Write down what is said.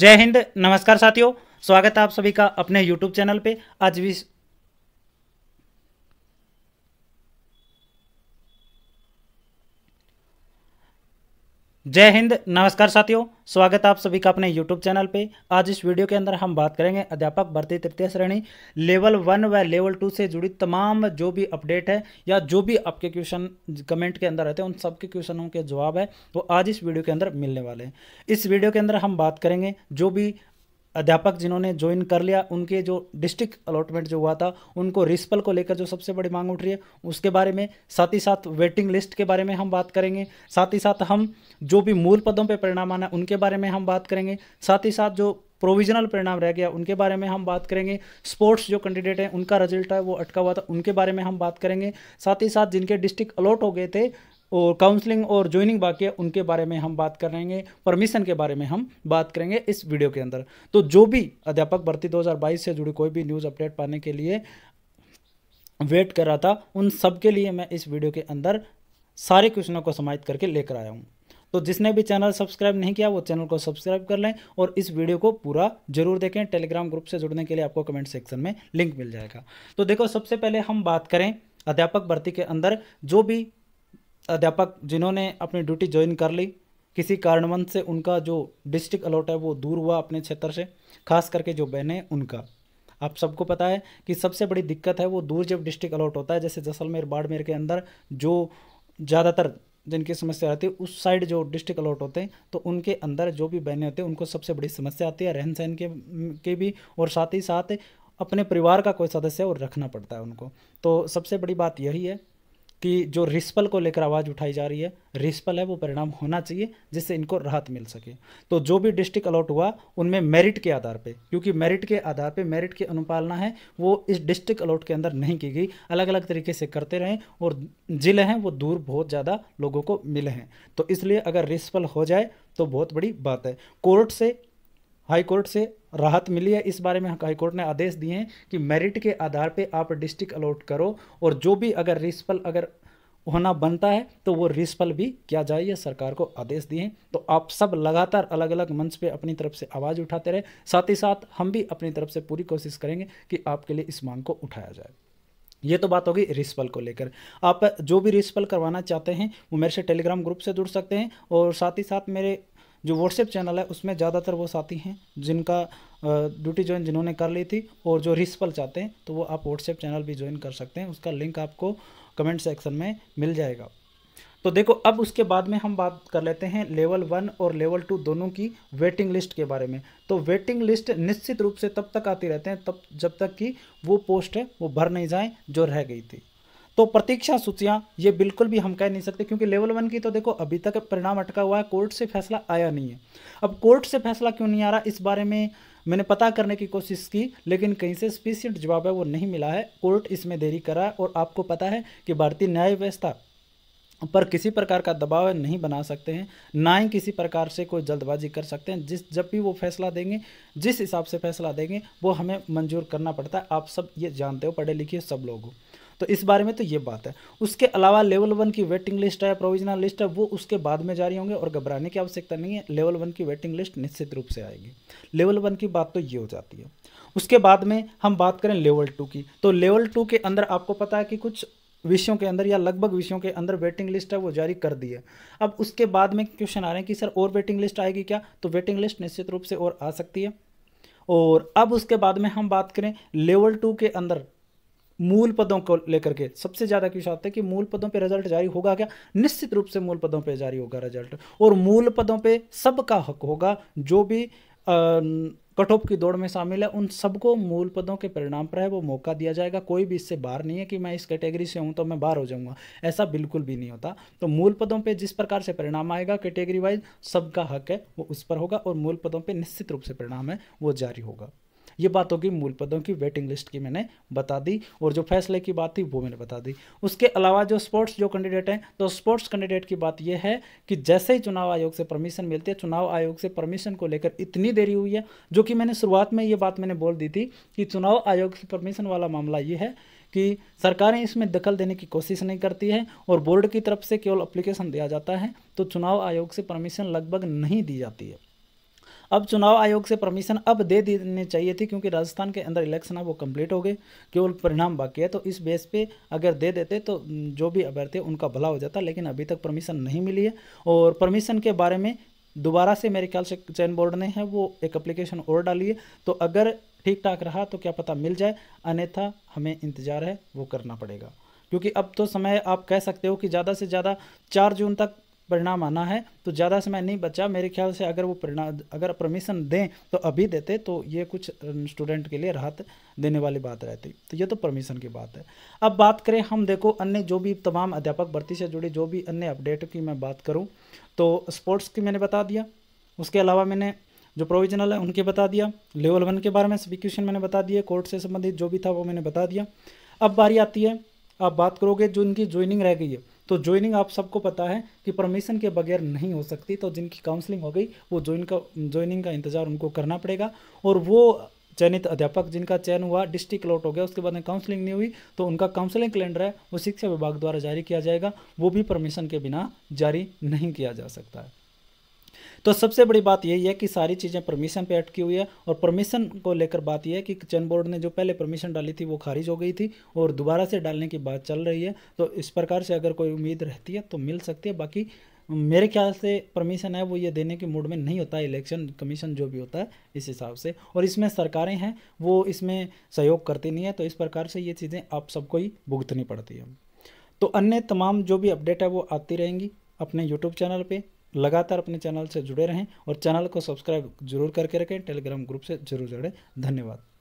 जय हिंद नमस्कार साथियों स्वागत है आप सभी का अपने YouTube चैनल पे आज भी जय हिंद नमस्कार साथियों स्वागत है आप सभी का अपने यूट्यूब चैनल पे आज इस वीडियो के अंदर हम बात करेंगे अध्यापक भर्ती तृतीय श्रेणी लेवल वन व लेवल टू से जुड़ी तमाम जो भी अपडेट है या जो भी आपके क्वेश्चन कमेंट के अंदर रहते हैं उन सबके क्वेश्चनों के जवाब है वो आज इस वीडियो के अंदर मिलने वाले हैं इस वीडियो के अंदर हम बात करेंगे जो भी अध्यापक जिन्होंने ज्वाइन कर लिया उनके जो डिस्ट्रिक्ट अलॉटमेंट जो हुआ था उनको रिस्पल को लेकर जो सबसे बड़ी मांग उठ रही है उसके बारे में साथ ही साथ वेटिंग लिस्ट के बारे में हम बात करेंगे साथ ही साथ हम जो भी मूल पदों पे परिणाम आना उनके बारे में हम बात करेंगे साथ ही साथ जो प्रोविजनल परिणाम रह गया उनके बारे में हम बात करेंगे स्पोर्ट्स जो कैंडिडेट हैं उनका रिजल्ट है वो अटका हुआ था उनके बारे में हम बात करेंगे साथ ही साथ जिनके डिस्ट्रिक्ट अलॉट हो गए थे और काउंसलिंग और ज्वाइनिंग बाकी है उनके बारे में हम बात करेंगे परमिशन के बारे में हम बात करेंगे इस वीडियो के अंदर तो जो भी अध्यापक भर्ती 2022 से जुड़ी कोई भी न्यूज़ अपडेट पाने के लिए वेट कर रहा था उन सब के लिए मैं इस वीडियो के अंदर सारे क्वेश्चनों को समाहित करके लेकर आया हूँ तो जिसने भी चैनल सब्सक्राइब नहीं किया वो चैनल को सब्सक्राइब कर लें और इस वीडियो को पूरा जरूर देखें टेलीग्राम ग्रुप से जुड़ने के लिए आपको कमेंट सेक्शन में लिंक मिल जाएगा तो देखो सबसे पहले हम बात करें अध्यापक भर्ती के अंदर जो भी अध्यापक जिन्होंने अपनी ड्यूटी ज्वाइन कर ली किसी कारणवंश से उनका जो डिस्ट्रिक्ट अलॉट है वो दूर हुआ अपने क्षेत्र से खास करके जो बहनें उनका आप सबको पता है कि सबसे बड़ी दिक्कत है वो दूर जब डिस्ट्रिक्ट अलॉट होता है जैसे जैसलमेर बाड़मेर के अंदर जो ज़्यादातर जिनकी समस्या आती है उस साइड जो डिस्ट्रिक्ट अलॉट होते हैं तो उनके अंदर जो भी बहनें होते हैं उनको सबसे बड़ी समस्या आती है रहन सहन के के भी और साथ ही साथ अपने परिवार का कोई सदस्य और रखना पड़ता है उनको तो सबसे बड़ी बात यही है कि जो रिस्पल को लेकर आवाज़ उठाई जा रही है रिस्पल है वो परिणाम होना चाहिए जिससे इनको राहत मिल सके तो जो भी डिस्ट्रिक्ट अलॉट हुआ उनमें मेरिट के आधार पे क्योंकि मेरिट के आधार पे मेरिट की अनुपालना है वो इस डिस्ट्रिक्ट अलॉट के अंदर नहीं की गई अलग अलग तरीके से करते रहें और ज़िले हैं वो दूर बहुत ज़्यादा लोगों को मिले हैं तो इसलिए अगर रिस्पल हो जाए तो बहुत बड़ी बात है कोर्ट से हाई कोर्ट से राहत मिली है इस बारे में हाईकोर्ट ने आदेश दिए हैं कि मेरिट के आधार पे आप डिस्ट्रिक्ट अलॉट करो और जो भी अगर रिस्पल अगर होना बनता है तो वो रिस्पल भी किया जाए ये सरकार को आदेश दिए हैं तो आप सब लगातार अलग अलग मंच पे अपनी तरफ से आवाज़ उठाते रहे साथ ही साथ हम भी अपनी तरफ से पूरी कोशिश करेंगे कि आपके लिए इस मांग को उठाया जाए ये तो बात होगी रिस्पल को लेकर आप जो भी रिस्पल करवाना चाहते हैं वो मेरे से टेलीग्राम ग्रुप से जुड़ सकते हैं और साथ ही साथ मेरे जो व्हाट्सएप चैनल है उसमें ज़्यादातर वो साथी हैं जिनका ड्यूटी ज्वाइन जिन्होंने कर ली थी और जो रिस्पल चाहते हैं तो वो आप व्हाट्सएप चैनल भी ज्वाइन कर सकते हैं उसका लिंक आपको कमेंट सेक्शन में मिल जाएगा तो देखो अब उसके बाद में हम बात कर लेते हैं लेवल वन और लेवल टू दोनों की वेटिंग लिस्ट के बारे में तो वेटिंग लिस्ट निश्चित रूप से तब तक आती रहते हैं तब जब तक कि वो पोस्ट है वो भर नहीं जाए जो रह गई थी तो प्रतीक्षा सूचियाँ ये बिल्कुल भी हम कह नहीं सकते क्योंकि लेवल वन की तो देखो अभी तक परिणाम अटका हुआ है कोर्ट से फैसला आया नहीं है अब कोर्ट से फैसला क्यों नहीं आ रहा इस बारे में मैंने पता करने की कोशिश की लेकिन कहीं से स्पेसिफिक जवाब है वो नहीं मिला है कोर्ट इसमें देरी करा है और आपको पता है कि भारतीय न्याय व्यवस्था पर किसी प्रकार का दबाव नहीं बना सकते हैं ना ही किसी प्रकार से कोई जल्दबाजी कर सकते हैं जिस जब भी वो फैसला देंगे जिस हिसाब से फैसला देंगे वो हमें मंजूर करना पड़ता है आप सब ये जानते हो पढ़े लिखे सब लोग तो इस बारे में तो ये बात है उसके अलावा लेवल वन की वेटिंग लिस्ट है प्रोविजनल लिस्ट है वो उसके बाद में जारी होंगे और घबराने की आवश्यकता नहीं है लेवल वन की वेटिंग लिस्ट निश्चित रूप से आएगी लेवल वन की बात तो ये हो जाती है उसके बाद में हम बात करें लेवल टू की तो लेवल टू के अंदर आपको पता है कि कुछ विषयों के अंदर या लगभग विषयों के अंदर वेटिंग लिस्ट है वो जारी कर दी है अब उसके बाद में क्वेश्चन आ रहे हैं कि सर और वेटिंग लिस्ट आएगी क्या तो वेटिंग लिस्ट निश्चित रूप से और आ सकती है और अब उसके बाद में हम बात करें लेवल टू के अंदर मूल पदों को लेकर के सबसे ज़्यादा क्वेश्चन आता है कि मूल पदों पे रिजल्ट जारी होगा क्या निश्चित रूप से मूल पदों पे जारी होगा रिजल्ट और मूल पदों पे सबका हक होगा जो भी कट ऑफ की दौड़ में शामिल है उन सबको मूल पदों के परिणाम पर है वो मौका दिया जाएगा कोई भी इससे बाहर नहीं है कि मैं इस कैटेगरी से हूँ तो मैं बाहर हो जाऊँगा ऐसा बिल्कुल भी नहीं होता तो मूल पदों पे जिस प्रकार से परिणाम आएगा कैटेगरी वाइज सबका हक है वो उस पर होगा और मूल पदों पे निश्चित रूप से परिणाम है वो जारी होगा ये बात होगी मूल पदों की वेटिंग लिस्ट की मैंने बता दी और जो फैसले की बात थी वो मैंने बता दी उसके अलावा जो स्पोर्ट्स जो कैंडिडेट हैं तो स्पोर्ट्स कैंडिडेट की बात यह है कि जैसे ही चुनाव आयोग से परमिशन मिलती है चुनाव आयोग से परमिशन को लेकर इतनी देरी हुई है जो कि मैंने शुरुआत में ये बात मैंने बोल दी थी कि चुनाव आयोग से परमिशन वाला मामला ये है कि सरकारें इसमें दखल देने की कोशिश नहीं करती है और बोर्ड की तरफ से केवल अप्लीकेशन दिया जाता है तो चुनाव आयोग से परमिशन लगभग नहीं दी जाती है अब चुनाव आयोग से परमिशन अब दे देने चाहिए थी क्योंकि राजस्थान के अंदर इलेक्शन है वो कंप्लीट हो गए केवल परिणाम बाकी है तो इस बेस पे अगर दे देते तो जो भी अभ्यर्थी उनका भला हो जाता लेकिन अभी तक परमिशन नहीं मिली है और परमिशन के बारे में दोबारा से मेरे ख्याल से चयन बोर्ड ने है वो एक अप्लीकेशन और डाली है तो अगर ठीक ठाक रहा तो क्या पता मिल जाए अन्यथा हमें इंतज़ार है वो करना पड़ेगा क्योंकि अब तो समय आप कह सकते हो कि ज़्यादा से ज़्यादा चार जून तक परिणाम आना है तो ज़्यादा समय नहीं बचा मेरे ख्याल से अगर वो परिणाम अगर परमिशन दें तो अभी देते तो ये कुछ स्टूडेंट के लिए राहत देने वाली बात रहती तो ये तो परमिशन की बात है अब बात करें हम देखो अन्य जो भी तमाम अध्यापक भर्ती से जुड़ी जो भी अन्य अपडेट की मैं बात करूँ तो स्पोर्ट्स की मैंने बता दिया उसके अलावा मैंने जो प्रोविजनल है उनके बता दिया लेवल वन के बारे में सभी क्वेश्चन मैंने बता दिए कोर्ट से संबंधित जो भी था वो मैंने बता दिया अब बारी आती है आप बात करोगे जो इनकी ज्वाइनिंग रह गई है तो ज्वाइनिंग आप सबको पता है कि परमिशन के बगैर नहीं हो सकती तो जिनकी काउंसलिंग हो गई वो ज्वाइन का ज्वाइनिंग का इंतज़ार उनको करना पड़ेगा और वो चयनित अध्यापक जिनका चयन हुआ डिस्ट्रिक्ट लॉट हो गया उसके बाद में काउंसलिंग नहीं हुई तो उनका काउंसलिंग कैलेंडर है वो शिक्षा विभाग द्वारा जारी किया जाएगा वो भी परमिशन के बिना जारी नहीं किया जा सकता है तो सबसे बड़ी बात यही है कि सारी चीज़ें परमिशन पे अटकी हुई है और परमिशन को लेकर बात यह है कि किचन बोर्ड ने जो पहले परमिशन डाली थी वो खारिज हो गई थी और दोबारा से डालने की बात चल रही है तो इस प्रकार से अगर कोई उम्मीद रहती है तो मिल सकती है बाकी मेरे ख्याल से परमिशन है वो ये देने के मूड में नहीं होता इलेक्शन कमीशन जो भी होता है इस हिसाब से और इसमें सरकारें हैं वो इसमें सहयोग करती नहीं है तो इस प्रकार से ये चीज़ें आप सबको ही भुगतनी पड़ती है तो अन्य तमाम जो भी अपडेट है वो आती रहेंगी अपने यूट्यूब चैनल पे लगातार अपने चैनल से जुड़े रहें और चैनल को सब्सक्राइब जरूर करके रखें टेलीग्राम ग्रुप से जरूर जुड़ें धन्यवाद